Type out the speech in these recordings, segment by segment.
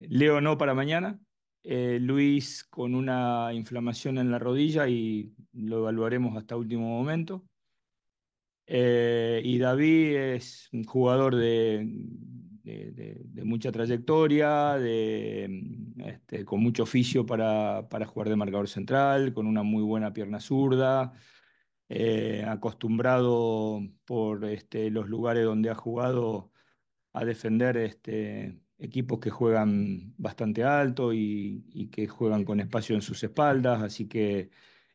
Leo no para mañana. Eh, Luis con una inflamación en la rodilla y lo evaluaremos hasta último momento. Eh, y David es un jugador de, mucha trayectoria, este, con mucho oficio para, jugar de marcador central, con una muy buena pierna zurda, eh, acostumbrado por este, los lugares donde ha jugado a defender este, equipos que juegan bastante alto y, que juegan con espacio en sus espaldas, así que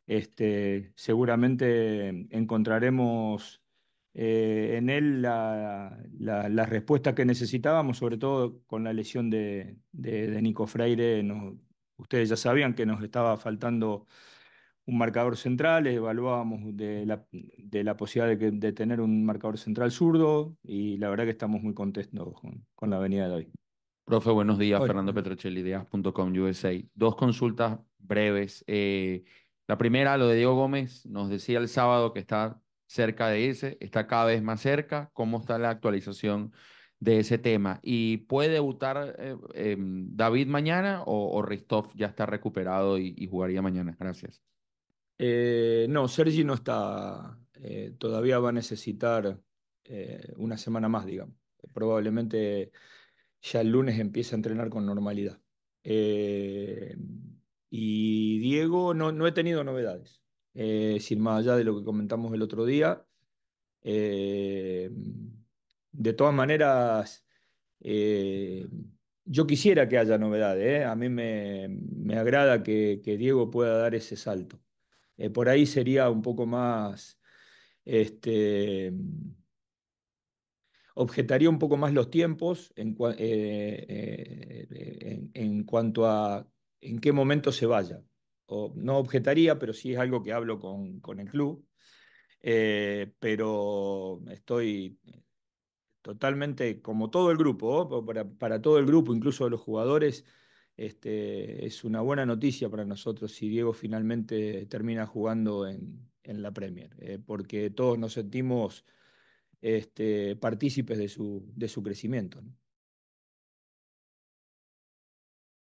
este, seguramente encontraremos eh, en él la, respuesta que necesitábamos, sobre todo con la lesión de, Nico Freire. ustedes ya sabían que nos estaba faltando un marcador central, evaluábamos de la, posibilidad de, tener un marcador central zurdo y la verdad que estamos muy contentos con la venida de hoy. Profe, buenos días. Fernando eh. Petrocelli, ideas.com USA. Dos consultas breves. Eh, la primera, lo de Diego Gómez, nos decía el sábado que está cerca de ese, está cada vez más cerca. ¿Cómo está la actualización de ese tema? ¿Y puede debutar eh, em, David mañana o, o ya está recuperado y, y jugaría mañana? Gracias. no, Sergi no está. todavía va a necesitar una semana más, digamos. Probablemente ya el lunes empieza a entrenar con normalidad. Eh, y Diego, no, he tenido novedades, eh, sin más allá de lo que comentamos el otro día. Eh, de todas maneras, yo quisiera que haya novedades. A mí me, agrada que, que, Diego pueda dar ese salto. por ahí sería un poco más... Este, objetaría un poco más los tiempos eh, eh, eh, en, cuanto a en qué momento se vaya. O, no objetaría, pero sí es algo que hablo con, el club. pero estoy totalmente, como todo el grupo, para, todo el grupo, incluso los jugadores, este, es una buena noticia para nosotros si Diego finalmente termina jugando en, la Premier, porque todos nos sentimos este, partícipes de su, de su crecimiento.